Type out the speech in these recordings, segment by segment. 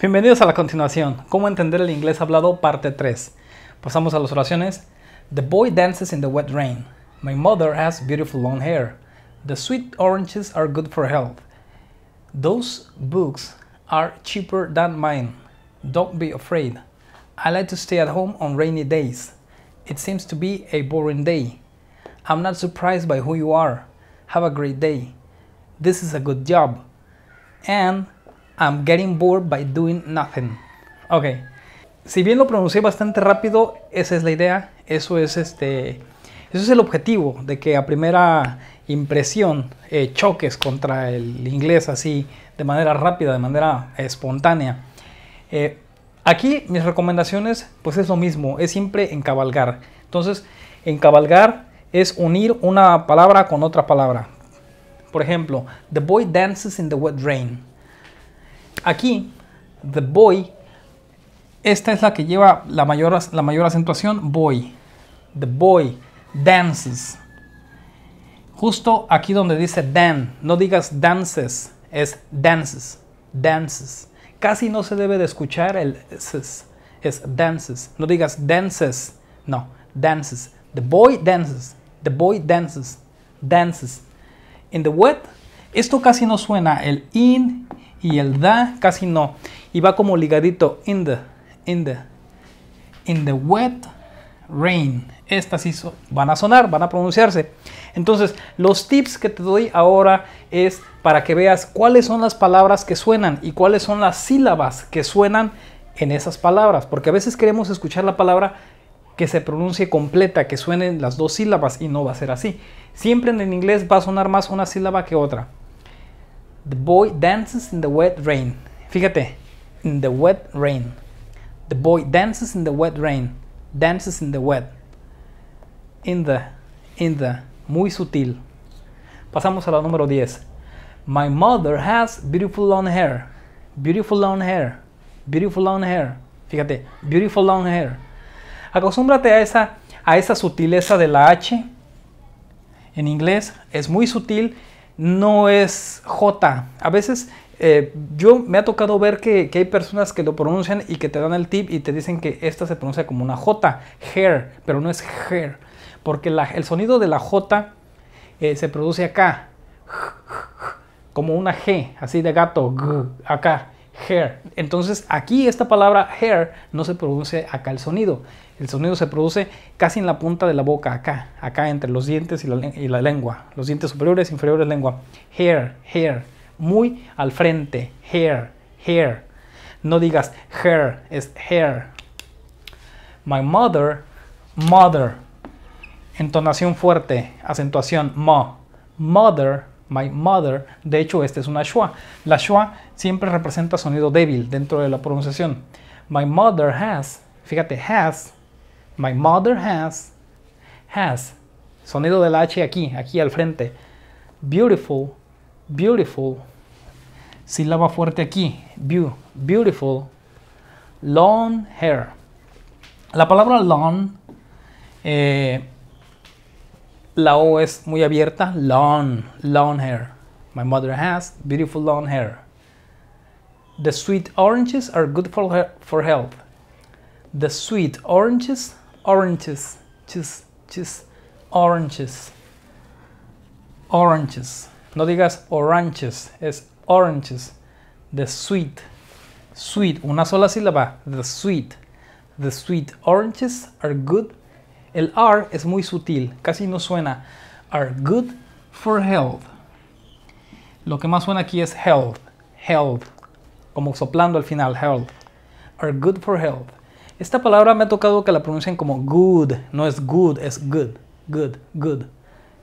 Bienvenidos a la continuación, cómo entender el inglés hablado parte 3. Pasamos a las oraciones. The boy dances in the wet rain. My mother has beautiful long hair. The sweet oranges are good for health. Those books are cheaper than mine. Don't be afraid. I like to stay at home on rainy days. It seems to be a boring day. I'm not surprised by who you are. Have a great day. This is a good job. And I'm getting bored by doing nothing. Ok. Si bien lo pronuncié bastante rápido, esa es la idea. Eso es este. es el objetivo, de que a primera impresión eh, choques contra el inglés así de manera rápida, de manera espontánea. Eh, aquí mis recomendaciones, pues es lo mismo, es siempre encabalgar. Entonces, encabalgar es unir una palabra con otra palabra. Por ejemplo, the boy dances in the wet rain. Aquí, the boy, esta es la que lleva la mayor, la mayor acentuación, boy. The boy dances. Justo aquí donde dice dan, no digas dances, es dances, dances. Casi no se debe de escuchar el s, es dances. No digas dances, no, dances. The boy dances, the boy dances, dances. In the wet, esto casi no suena, el in y el da casi no. Y va como ligadito. In the, in the, in the wet rain. Estas sí van a sonar, van a pronunciarse. Entonces, los tips que te doy ahora es para que veas cuáles son las palabras que suenan y cuáles son las sílabas que suenan en esas palabras. Porque a veces queremos escuchar la palabra que se pronuncie completa, que suenen las dos sílabas y no va a ser así. Siempre en el inglés va a sonar más una sílaba que otra. The boy dances in the wet rain. Fíjate, in the wet rain. The boy dances in the wet rain. Dances in the wet. In the, in the. Muy sutil. Pasamos a la número 10. My mother has beautiful long hair. Beautiful long hair. Beautiful long hair. Fíjate, beautiful long hair. Acostúmbrate a esa, a esa sutileza de la H. En inglés es muy sutil no es J. A veces eh, yo me ha tocado ver que, hay personas que lo pronuncian y que te dan el tip y te dicen que esta se pronuncia como una J, hair, pero no es hair, porque el sonido de la J eh, se produce acá, como una G, así de gato, acá, hair. Entonces aquí esta palabra hair no se produce acá el sonido. El sonido se produce casi en la punta de la boca, acá, acá entre los dientes y la, lengua. Los dientes superiores, e inferiores, lengua. Hair, hair. Muy al frente. Hair, hair. No digas hair, es hair. My mother, mother. Entonación fuerte, acentuación, ma. Mother, my mother. De hecho, esta es una schwa. La schwa siempre representa sonido débil dentro de la pronunciación. My mother has, fíjate, has My mother has, has, sonido del H aquí, aquí al frente. Beautiful, beautiful. Sílaba fuerte aquí, beautiful. Long hair. La palabra long, eh, la O es muy abierta, long, long hair. My mother has beautiful long hair. The sweet oranges are good for, for health. The sweet oranges oranges, just, just, oranges, oranges. No digas oranges, es oranges. The sweet, sweet, una sola sílaba, the sweet. The sweet oranges are good. El R es muy sutil, casi no suena. Are good for health. Lo que más suena aquí es health, health, como soplando al final, health. Are good for health. Esta palabra me ha tocado que la pronuncien como good, no es good, es good, good, good.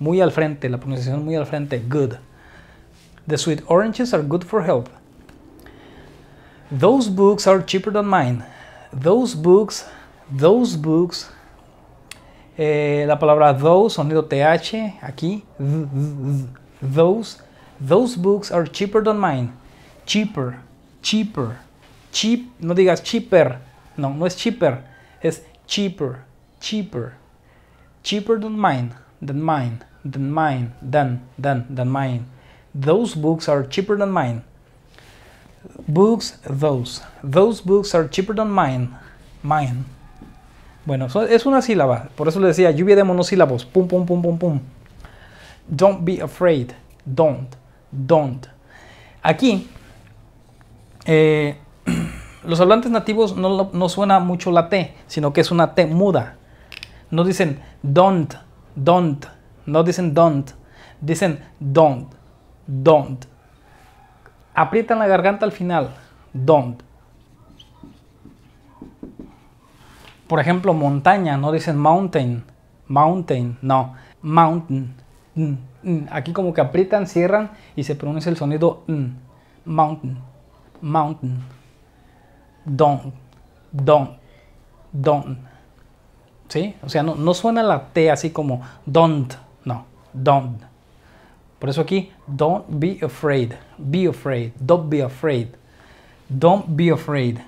Muy al frente, la pronunciación muy al frente, good. The sweet oranges are good for health. Those books are cheaper than mine. Those books, those books. Eh, la palabra those, sonido th, aquí. those, those books are cheaper than mine. Cheaper, cheaper, cheap. No digas cheaper no, no es cheaper, es cheaper, cheaper. Cheaper than mine, than mine, than mine, than, than, than mine. Those books are cheaper than mine. Books, those. Those books are cheaper than mine. Mine. Bueno, es una sílaba. Por eso le decía lluvia de monosílabos. Pum, pum, pum, pum, pum. Don't be afraid. Don't. Don't. Aquí. Eh, los hablantes nativos no, suena mucho la T, sino que es una T muda. No dicen don't, don't, no dicen don't, dicen don't, don't. Aprietan la garganta al final, don't. Por ejemplo, montaña, no dicen mountain, mountain, no, mountain. Aquí como que aprietan, cierran y se pronuncia el sonido mountain, mountain. Don't, don't, don't, ¿Sí? O sea, no, no suena la T así como don't, no, don't. Por eso aquí, don't be afraid, be afraid, don't be afraid, don't be afraid.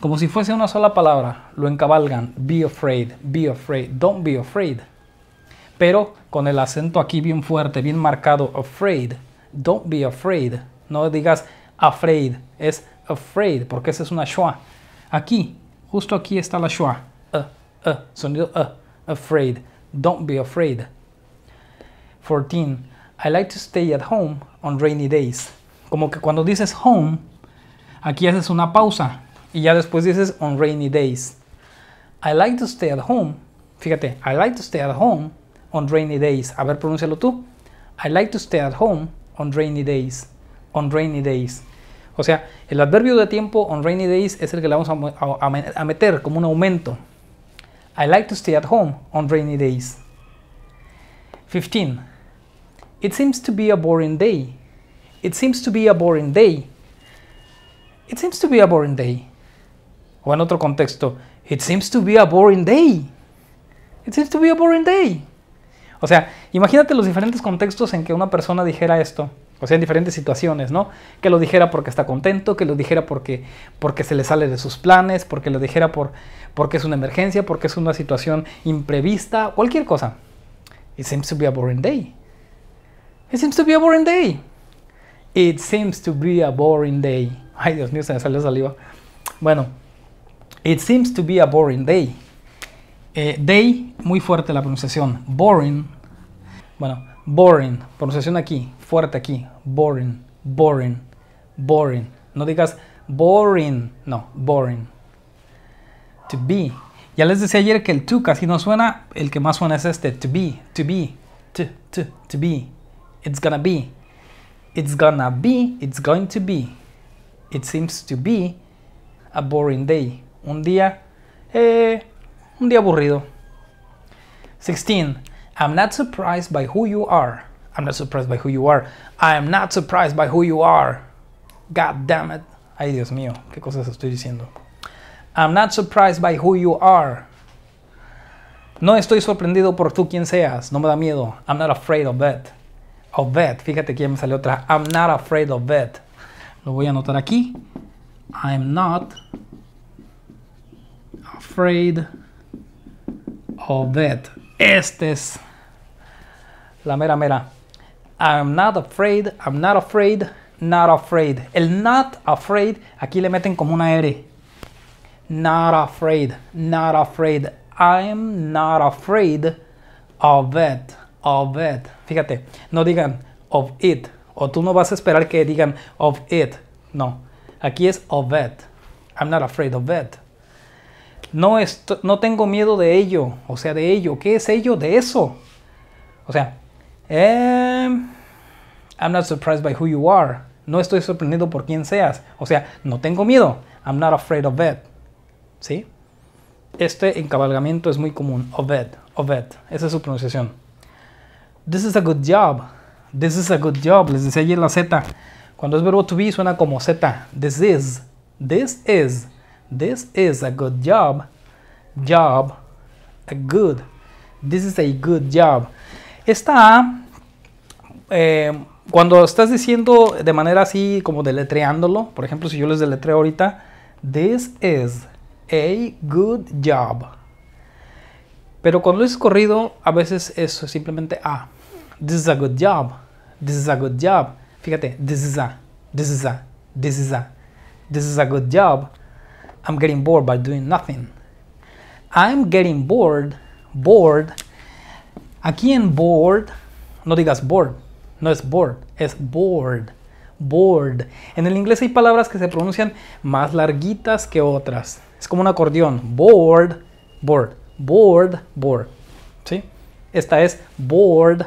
Como si fuese una sola palabra, lo encabalgan, be afraid, be afraid, don't be afraid. Pero con el acento aquí bien fuerte, bien marcado, afraid, don't be afraid. No digas afraid, es afraid, porque esa es una schwa. Aquí, justo aquí está la schwa. sonido afraid. Don't be afraid. 14. I like to stay at home on rainy days. Como que cuando dices home, aquí haces una pausa y ya después dices on rainy days. I like to stay at home. Fíjate, I like to stay at home on rainy days. A ver, pronúncialo tú. I like to stay at home on rainy days. On rainy days. O sea, el adverbio de tiempo on rainy days es el que le vamos a, meter como un aumento. I like to stay at home on rainy days. 15. It seems to be a boring day. It seems to be a boring day. It seems to be a boring day. O en otro contexto, it seems to be a boring day. It seems to be a boring day. O sea, imagínate los diferentes contextos en que una persona dijera esto. O sea, en diferentes situaciones, ¿no? Que lo dijera porque está contento, que lo dijera porque, porque se le sale de sus planes, porque lo dijera por, porque es una emergencia, porque es una situación imprevista, cualquier cosa. It seems to be a boring day. It seems to be a boring day. It seems to be a boring day. Ay, Dios mío, se me salió saliva. Bueno, it seems to be a boring day. Eh, day, muy fuerte la pronunciación. Boring. Bueno, boring, pronunciación aquí, fuerte aquí, boring, boring, boring. No digas boring, no, boring. To be. Ya les decía ayer que el to casi no suena, el que más suena es este, to be, to be, to, to, to be. It's gonna be. It's gonna be, it's going to be. It seems to be a boring day. Un día, eh, un día aburrido. 16. I'm not surprised by who you are. I'm not surprised by who you are. I am not surprised by who you are. God damn it. Ay, Dios mío, qué cosas estoy diciendo. I'm not surprised by who you are. No estoy sorprendido por tú quien seas. No me da miedo. I'm not afraid of that. Of that. Fíjate que ya me salió otra. I'm not afraid of that. Lo voy a anotar aquí. I'm not afraid of that. Este es la mera mera. I'm not afraid, I'm not afraid, not afraid. El not afraid, aquí le meten como una R. Not afraid, not afraid. I'm not afraid of it, of it. Fíjate, no digan of it. O tú no vas a esperar que digan of it. No, aquí es of it. I'm not afraid of it. No, no tengo miedo de ello, o sea, de ello. ¿Qué es ello de eso? O sea, Em, I'm not surprised by who you are. No estoy sorprendido por quién seas. O sea, no tengo miedo. I'm not afraid of it. ¿Sí? Este encabalgamiento es muy común. of it, Esa es su pronunciación. This is a good job. This is a good job. Les decía ayer la Z. Cuando es verbo to be suena como Z. This is. This is. This is a good job. Job. A good. This is a good job. Esta A eh, cuando estás diciendo de manera así como deletreándolo, por ejemplo, si yo les deletreo ahorita, this is a good job. Pero cuando lo dices corrido, a veces es simplemente a. Ah, this is a good job. This is a good job. Fíjate, this is a. This is a. This is a. This is a good job. I'm getting bored by doing nothing. I'm getting bored. Bored. Aquí en bored, no digas bored no es board, es board. Board. En el inglés hay palabras que se pronuncian más larguitas que otras. Es como un acordeón. Board, board, board, board. ¿Sí? Esta es bored.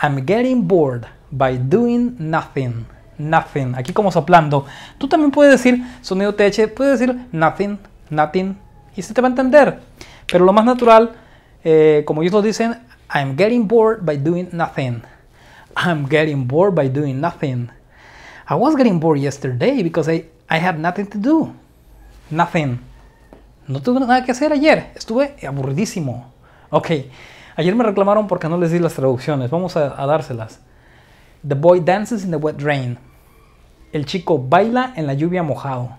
I'm getting bored by doing nothing. Nothing. Aquí como soplando. Tú también puedes decir sonido TH, puedes decir nothing, nothing. Y se te va a entender. Pero lo más natural, eh, como ellos lo dicen, I'm getting bored by doing nothing. I'm getting bored by doing nothing. I was getting bored yesterday because I, I had nothing to do. Nothing. No tuve nada que hacer ayer. Estuve aburridísimo. Ok. Ayer me reclamaron porque no les di las traducciones. Vamos a, a dárselas. The boy dances in the wet rain. El chico baila en la lluvia mojado.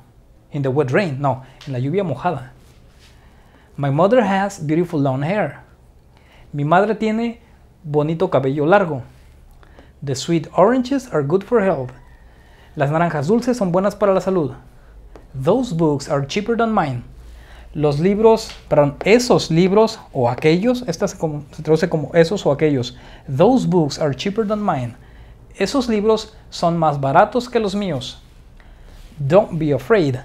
In the wet rain. No, en la lluvia mojada. My mother has beautiful long hair. Mi madre tiene bonito cabello largo. The sweet oranges are good for health. Las naranjas dulces son buenas para la salud. Those books are cheaper than mine. Los libros, perdón, esos libros o aquellos, esta se, como, se traduce como esos o aquellos. Those books are cheaper than mine. Esos libros son más baratos que los míos. Don't be afraid.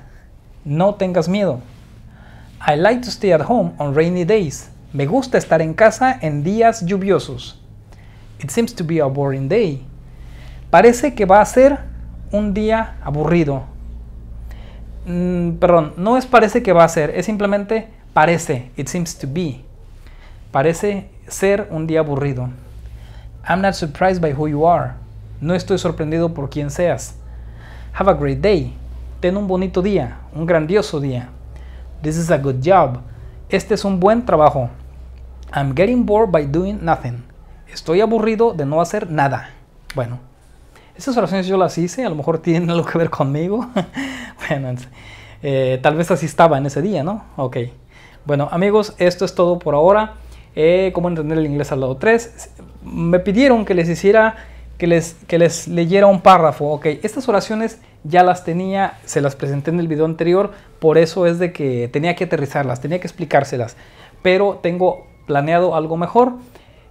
No tengas miedo. I like to stay at home on rainy days. Me gusta estar en casa en días lluviosos. It seems to be a boring day. Parece que va a ser un día aburrido. Mm, perdón, no es parece que va a ser, es simplemente parece. It seems to be. Parece ser un día aburrido. I'm not surprised by who you are. No estoy sorprendido por quién seas. Have a great day. Ten un bonito día, un grandioso día. This is a good job. Este es un buen trabajo. I'm getting bored by doing nothing estoy aburrido de no hacer nada. Bueno, esas oraciones yo las hice, a lo mejor tienen algo que ver conmigo. bueno, eh, tal vez así estaba en ese día, ¿no? Ok. Bueno, amigos, esto es todo por ahora. Eh, ¿Cómo entender el inglés al lado 3? Me pidieron que les hiciera, que les, que les leyera un párrafo. Ok, estas oraciones ya las tenía, se las presenté en el video anterior, por eso es de que tenía que aterrizarlas, tenía que explicárselas. Pero tengo planeado algo mejor.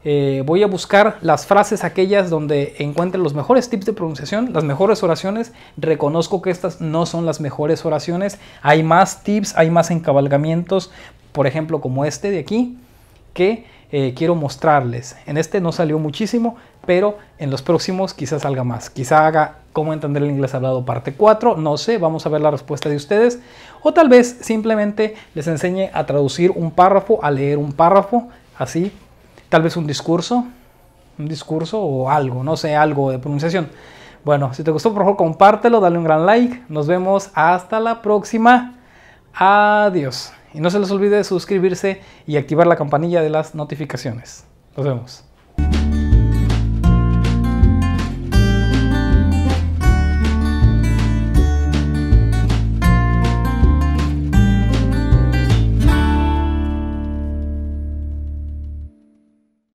Eh, voy a buscar las frases aquellas donde encuentre los mejores tips de pronunciación, las mejores oraciones. Reconozco que estas no son las mejores oraciones. Hay más tips, hay más encabalgamientos, por ejemplo como este de aquí, que eh, quiero mostrarles. En este no salió muchísimo, pero en los próximos quizás salga más. Quizá haga cómo entender el inglés hablado parte 4, no sé, vamos a ver la respuesta de ustedes. O tal vez simplemente les enseñe a traducir un párrafo, a leer un párrafo, así tal vez un discurso, un discurso o algo, no sé, algo de pronunciación. Bueno, si te gustó, por favor, compártelo, dale un gran like. Nos vemos hasta la próxima. Adiós. Y no se les olvide suscribirse y activar la campanilla de las notificaciones. Nos vemos.